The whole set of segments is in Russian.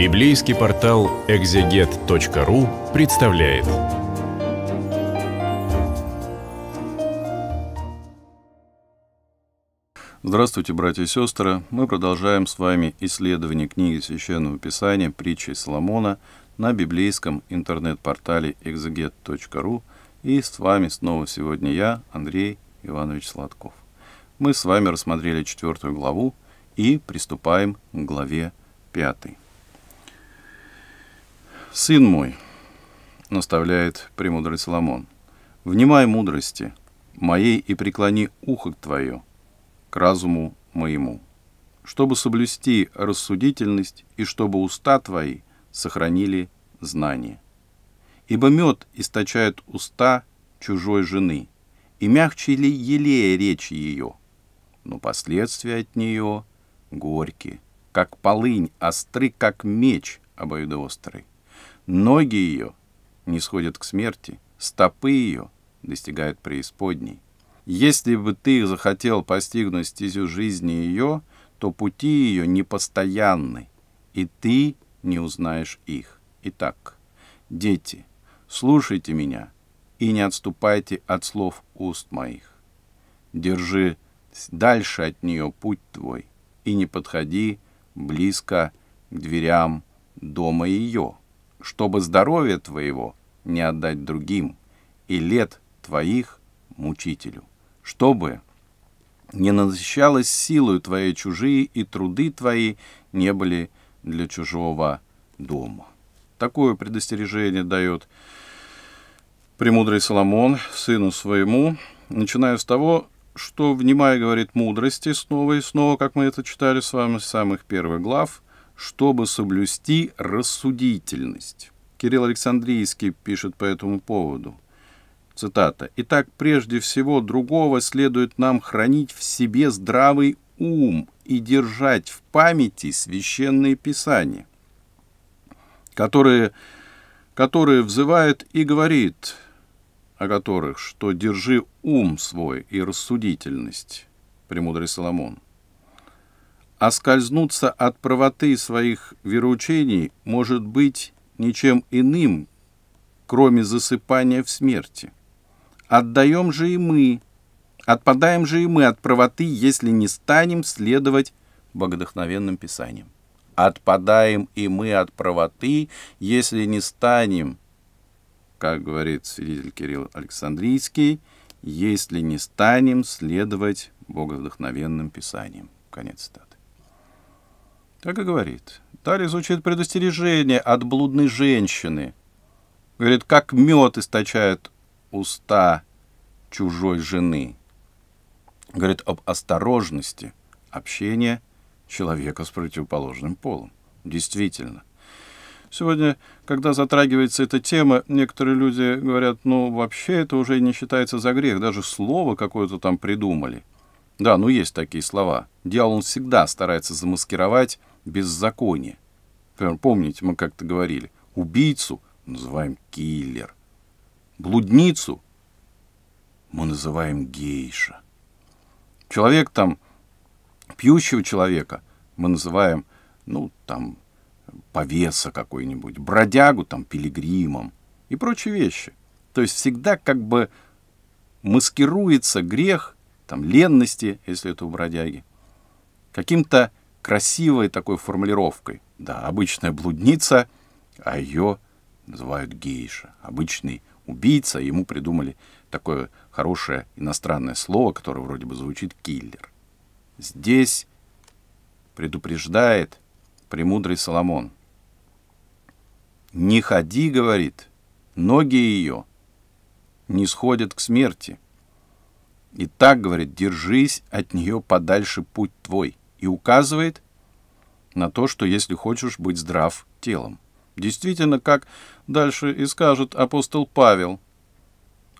Библейский портал экзегет.ру представляет. Здравствуйте, братья и сестры! Мы продолжаем с вами исследование книги Священного Писания «Притчи Соломона» на библейском интернет-портале exeget.ru. И с вами снова сегодня я, Андрей Иванович Сладков. Мы с вами рассмотрели четвертую главу и приступаем к главе пятой. «Сын мой», — наставляет премудрый Соломон, — «внимай мудрости моей и преклони ухо твое к разуму моему, чтобы соблюсти рассудительность и чтобы уста твои сохранили знание. Ибо мед источает уста чужой жены, и мягче ли елея речь ее, но последствия от нее горькие, как полынь, остры, как меч обоюдоострый. Ноги ее не сходят к смерти, стопы ее достигают преисподней. Если бы ты захотел постигнуть стезю жизни ее, то пути ее непостоянны, и ты не узнаешь их. Итак, дети, слушайте меня и не отступайте от слов уст моих. Держи дальше от нее путь твой и не подходи близко к дверям дома ее чтобы здоровье твоего не отдать другим и лет твоих мучителю, чтобы не насыщалась силою твоей чужие и труды твои не были для чужого дома. Такое предостережение дает премудрый Соломон сыну своему, начиная с того, что, внимая, говорит, мудрости снова и снова, как мы это читали с вами с самых первых глав – чтобы соблюсти рассудительность. Кирилл Александрийский пишет по этому поводу. Цитата. «Итак, прежде всего, другого следует нам хранить в себе здравый ум и держать в памяти священные писания, которые, которые взывают и говорит о которых, что держи ум свой и рассудительность, премудрый Соломон оскользнуться а от правоты своих вероучений может быть ничем иным, кроме засыпания в смерти. Отдаем же и мы, отпадаем же и мы от правоты, если не станем следовать богодохновенным писаниям. Отпадаем и мы от правоты, если не станем, как говорит свидетель Кирилл Александрийский, если не станем следовать боговдохновенным писаниям. Конец цитаты. Так и говорит. Далее звучит предостережение от блудной женщины. Говорит, как мед источает уста чужой жены. Говорит об осторожности общения человека с противоположным полом. Действительно. Сегодня, когда затрагивается эта тема, некоторые люди говорят, ну, вообще это уже не считается за грех, даже слово какое-то там придумали. Да, ну есть такие слова. Дьявол всегда старается замаскировать беззаконие. помните, мы как-то говорили, убийцу называем киллер, блудницу мы называем гейша. Человек там, пьющего человека мы называем, ну, там, повеса какой-нибудь, бродягу там, пилигримом и прочие вещи. То есть всегда как бы маскируется грех там, ленности, если это у бродяги, каким-то красивой такой формулировкой. Да, обычная блудница, а ее называют гейша. Обычный убийца, ему придумали такое хорошее иностранное слово, которое вроде бы звучит «киллер». Здесь предупреждает премудрый Соломон. «Не ходи, — говорит, — ноги ее не сходят к смерти. И так, — говорит, — держись от нее подальше путь твой и указывает на то, что если хочешь быть здрав телом. Действительно, как дальше и скажет апостол Павел,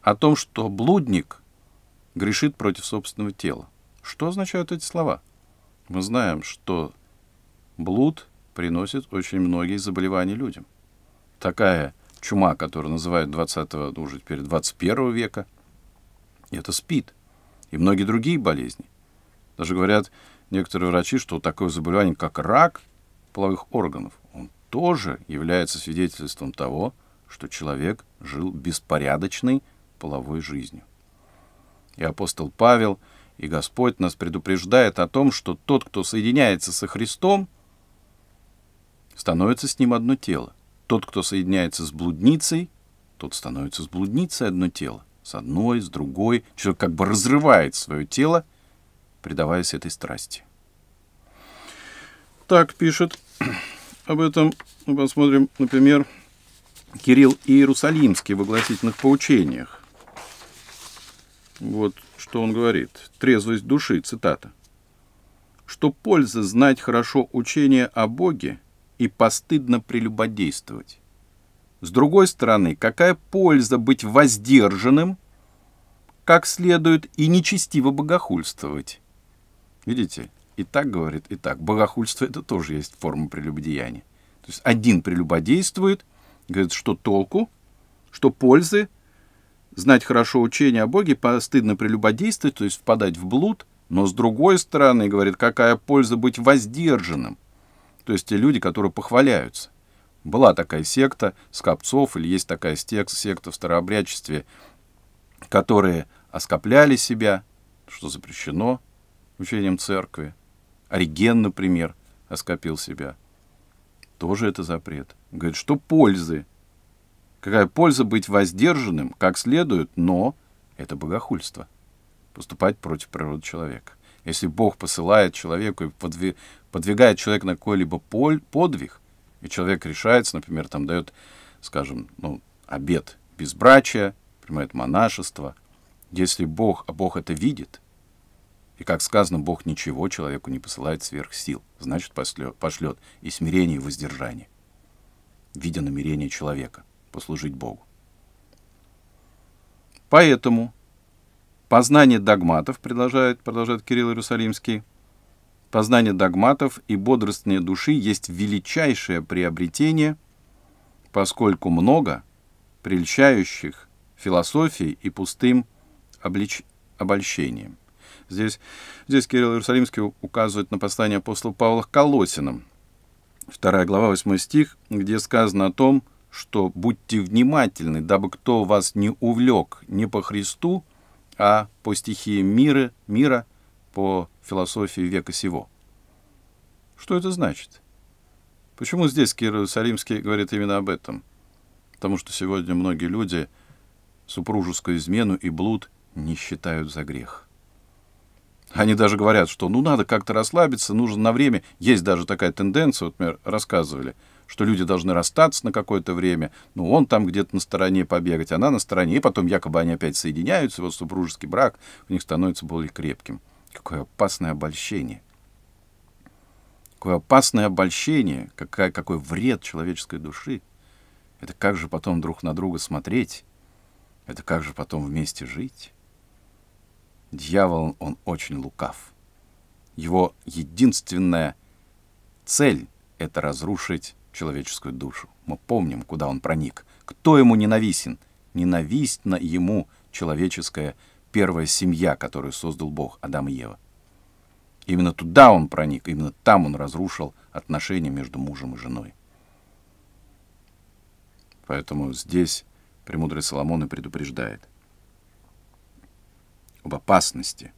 о том, что блудник грешит против собственного тела. Что означают эти слова? Мы знаем, что блуд приносит очень многие заболевания людям. Такая чума, которую называют 20 ну, уже теперь 21 века, это СПИД и многие другие болезни. Даже говорят, некоторые врачи, что такое заболевание, как рак половых органов, он тоже является свидетельством того, что человек жил беспорядочной половой жизнью. И апостол Павел, и Господь нас предупреждает о том, что тот, кто соединяется со Христом, становится с ним одно тело. Тот, кто соединяется с блудницей, тот становится с блудницей одно тело. С одной, с другой. Человек как бы разрывает свое тело предаваясь этой страсти. Так пишет об этом, мы посмотрим, например, Кирилл Иерусалимский в огласительных поучениях. Вот что он говорит. Трезвость души, цитата. «Что польза знать хорошо учение о Боге и постыдно прелюбодействовать? С другой стороны, какая польза быть воздержанным, как следует, и нечестиво богохульствовать? Видите? И так говорит, и так. Богохульство это тоже есть форма прелюбодеяния. То есть один прелюбодействует, говорит, что толку, что пользы, знать хорошо учение о Боге, постыдно прелюбодействовать, то есть впадать в блуд, но с другой стороны, говорит, какая польза быть воздержанным. То есть те люди, которые похваляются. Была такая секта скопцов, или есть такая секта в старообрядчестве, которые оскопляли себя, что запрещено, учением церкви. Ориген, например, оскопил себя. Тоже это запрет. Говорит, что пользы? Какая польза быть воздержанным, как следует, но это богохульство. Поступать против природы человека. Если Бог посылает человеку и подвигает человека на какой-либо подвиг, и человек решается, например, там дает, скажем, ну, обед безбрачия, принимает монашество, если Бог, а Бог это видит, и как сказано, Бог ничего человеку не посылает сверх сил, значит пошлет и смирение, и воздержание, видя намерение человека послужить Богу. Поэтому познание догматов, продолжает, продолжает Кирилл Иерусалимский, познание догматов и бодрствование души есть величайшее приобретение, поскольку много прельщающих философий и пустым облич... обольщением. Здесь, здесь Кирилл Иерусалимский указывает на послание апостола Павла к Колосинам. Вторая глава, 8 стих, где сказано о том, что будьте внимательны, дабы кто вас не увлек не по Христу, а по стихии мира, мира по философии века сего. Что это значит? Почему здесь Кирилл Иерусалимский говорит именно об этом? Потому что сегодня многие люди супружескую измену и блуд не считают за грех. Они даже говорят, что ну надо как-то расслабиться, нужно на время. Есть даже такая тенденция, вот мне рассказывали, что люди должны расстаться на какое-то время, ну, он там где-то на стороне побегать, она на стороне, и потом якобы они опять соединяются, вот супружеский брак у них становится более крепким. Какое опасное обольщение. Какое опасное обольщение, какая, какой вред человеческой души. Это как же потом друг на друга смотреть? Это как же потом вместе жить? Дьявол, он очень лукав. Его единственная цель — это разрушить человеческую душу. Мы помним, куда он проник. Кто ему ненавистен? Ненавистна ему человеческая первая семья, которую создал Бог, Адам и Ева. Именно туда он проник, именно там он разрушил отношения между мужем и женой. Поэтому здесь премудрый Соломон и предупреждает — об опасности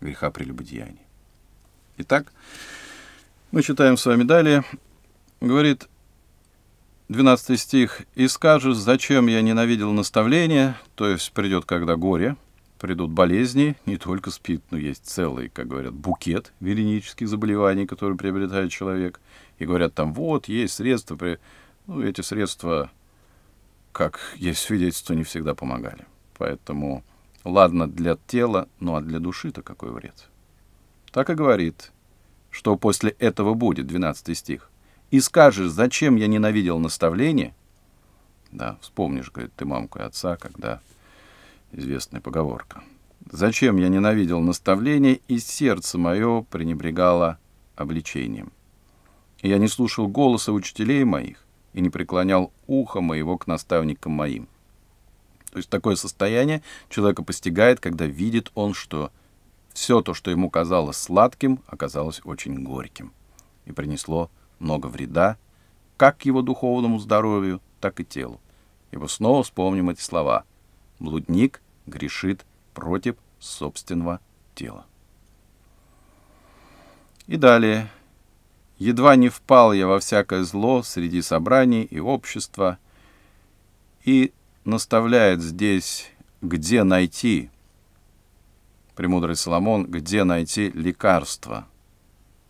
греха прелюбодеяния. Итак, мы читаем с вами далее. Говорит 12 стих. «И скажешь, зачем я ненавидел наставление, то есть придет, когда горе, придут болезни, не только спит, но есть целый, как говорят, букет веленических заболеваний, которые приобретает человек. И говорят там, вот, есть средства, при... ну, эти средства, как есть свидетельство, не всегда помогали. Поэтому Ладно для тела, ну а для души-то какой вред? Так и говорит, что после этого будет, 12 стих. «И скажешь, зачем я ненавидел наставление?» Да, вспомнишь, говорит, ты мамку и отца, когда известная поговорка. «Зачем я ненавидел наставление, и сердце мое пренебрегало обличением? И я не слушал голоса учителей моих, и не преклонял ухо моего к наставникам моим. То есть такое состояние человека постигает, когда видит он, что все то, что ему казалось сладким, оказалось очень горьким и принесло много вреда как его духовному здоровью, так и телу. Ибо снова вспомним эти слова. Блудник грешит против собственного тела. И далее. Едва не впал я во всякое зло среди собраний и общества, и наставляет здесь, где найти, премудрый Соломон, где найти лекарство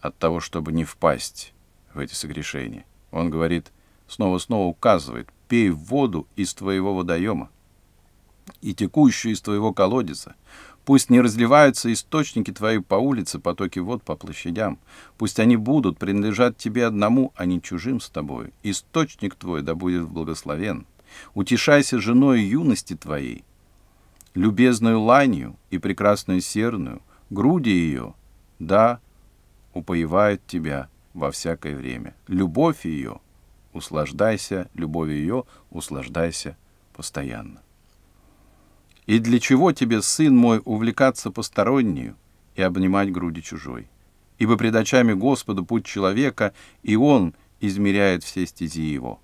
от того, чтобы не впасть в эти согрешения. Он говорит, снова-снова указывает, пей воду из твоего водоема и текущую из твоего колодца. Пусть не разливаются источники твои по улице, потоки вод по площадям. Пусть они будут принадлежат тебе одному, а не чужим с тобой. Источник твой да будет благословен. Утешайся женой юности твоей, любезную ланью и прекрасную серную, груди ее, да, упоевает тебя во всякое время. Любовь ее, услаждайся, любовь ее, услаждайся постоянно. И для чего тебе, сын мой, увлекаться постороннюю и обнимать груди чужой? Ибо пред очами Господа путь человека, и он измеряет все стези его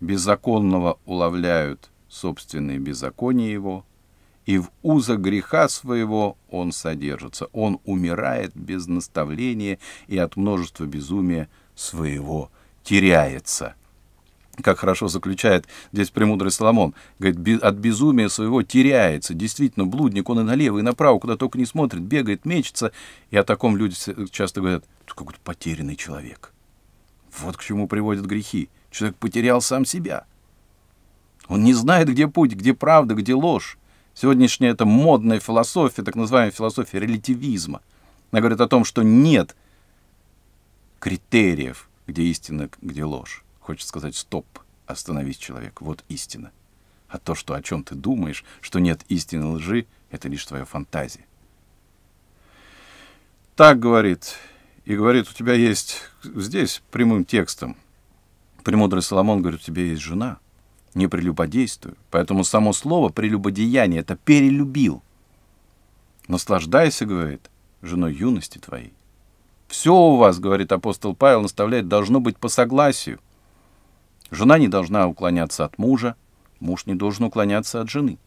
беззаконного уловляют собственные беззакония его, и в узо греха своего он содержится. Он умирает без наставления и от множества безумия своего теряется. Как хорошо заключает здесь премудрый Соломон, говорит, от безумия своего теряется. Действительно, блудник, он и налево, и направо, куда только не смотрит, бегает, мечется. И о таком люди часто говорят, как будто потерянный человек – вот к чему приводят грехи. Человек потерял сам себя. Он не знает, где путь, где правда, где ложь. Сегодняшняя это модная философия, так называемая философия релятивизма. Она говорит о том, что нет критериев, где истина, где ложь. Хочет сказать, стоп, остановись, человек, вот истина. А то, что о чем ты думаешь, что нет истины лжи, это лишь твоя фантазия. Так говорит и говорит, у тебя есть здесь прямым текстом. Премудрый Соломон говорит, у тебя есть жена, не прелюбодействуй. Поэтому само слово прелюбодеяние – это перелюбил. Наслаждайся, говорит, женой юности твоей. Все у вас, говорит апостол Павел, наставляет, должно быть по согласию. Жена не должна уклоняться от мужа, муж не должен уклоняться от жены.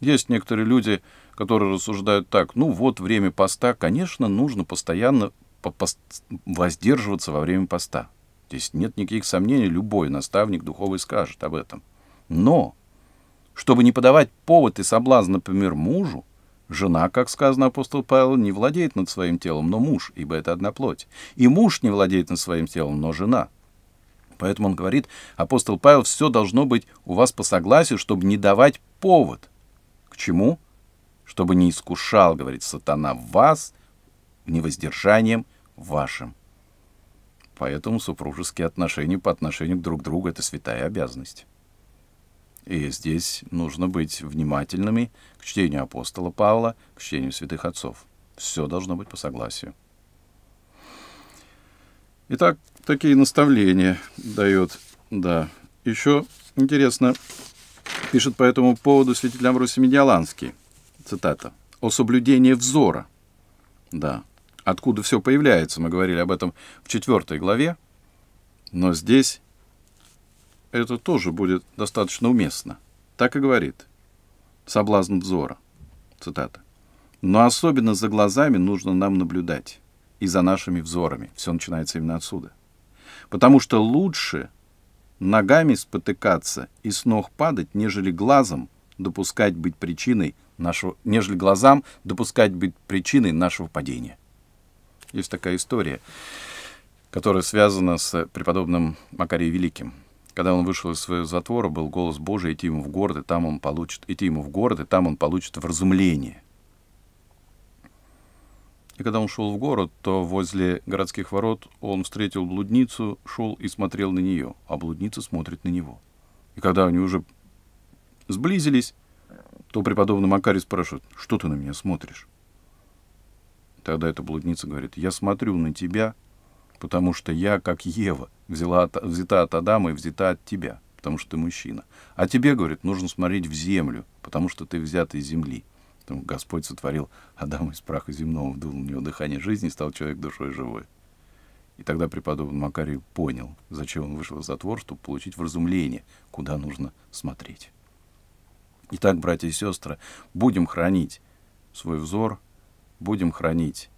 Есть некоторые люди, которые рассуждают так, ну вот время поста, конечно, нужно постоянно воздерживаться во время поста. Здесь нет никаких сомнений, любой наставник духовный скажет об этом. Но, чтобы не подавать повод и соблазн, например, мужу, Жена, как сказано апостол Павел, не владеет над своим телом, но муж, ибо это одна плоть. И муж не владеет над своим телом, но жена. Поэтому он говорит, апостол Павел, все должно быть у вас по согласию, чтобы не давать повод. К чему? чтобы не искушал, говорит сатана, вас невоздержанием вашим. Поэтому супружеские отношения по отношению друг к другу – это святая обязанность. И здесь нужно быть внимательными к чтению апостола Павла, к чтению святых отцов. Все должно быть по согласию. Итак, такие наставления дает, да. Еще интересно, пишет по этому поводу святитель Амбросий Медиаланский – цитата, о соблюдении взора. Да, откуда все появляется, мы говорили об этом в четвертой главе, но здесь это тоже будет достаточно уместно. Так и говорит соблазн взора, цитата. Но особенно за глазами нужно нам наблюдать и за нашими взорами. Все начинается именно отсюда. Потому что лучше ногами спотыкаться и с ног падать, нежели глазом допускать быть причиной нашу нежели глазам допускать быть причиной нашего падения. Есть такая история, которая связана с преподобным Макарием Великим. Когда он вышел из своего затвора, был голос Божий, идти ему в город, и там он получит, идти ему в город, и там он получит вразумление. И когда он шел в город, то возле городских ворот он встретил блудницу, шел и смотрел на нее, а блудница смотрит на него. И когда они уже сблизились, то преподобный Макарий спрашивает, что ты на меня смотришь? Тогда эта блудница говорит, я смотрю на тебя, потому что я, как Ева, взяла от, взята от Адама и взята от тебя, потому что ты мужчина. А тебе, говорит, нужно смотреть в землю, потому что ты взят из земли. Потому Господь сотворил Адама из праха земного, вдул в него дыхание жизни, стал человек душой живой. И тогда преподобный Макарий понял, зачем он вышел из затвор, чтобы получить вразумление, куда нужно смотреть. Итак, братья и сестры, будем хранить свой взор, будем хранить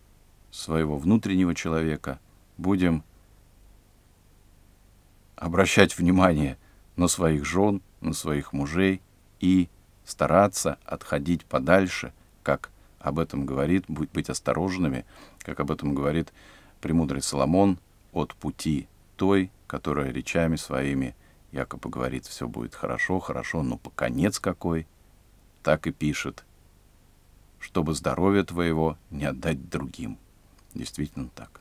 своего внутреннего человека, будем обращать внимание на своих жен, на своих мужей и стараться отходить подальше, как об этом говорит, будь, быть осторожными, как об этом говорит премудрый Соломон, от пути той, которая речами своими якобы говорит, все будет хорошо, хорошо, но ну, по конец какой, так и пишет, чтобы здоровье твоего не отдать другим. Действительно так.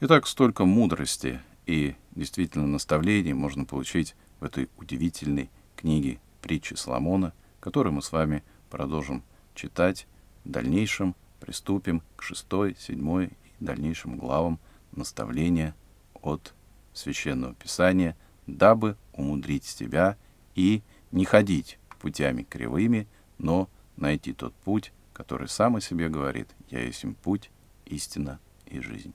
Итак, столько мудрости и действительно наставлений можно получить в этой удивительной книге «Притчи Соломона», которую мы с вами продолжим читать в дальнейшем, приступим к шестой, седьмой и дальнейшим главам наставления от Священного Писания – дабы умудрить себя и не ходить путями кривыми, но найти тот путь, который сам о себе говорит «Я есть им путь, истина и жизнь».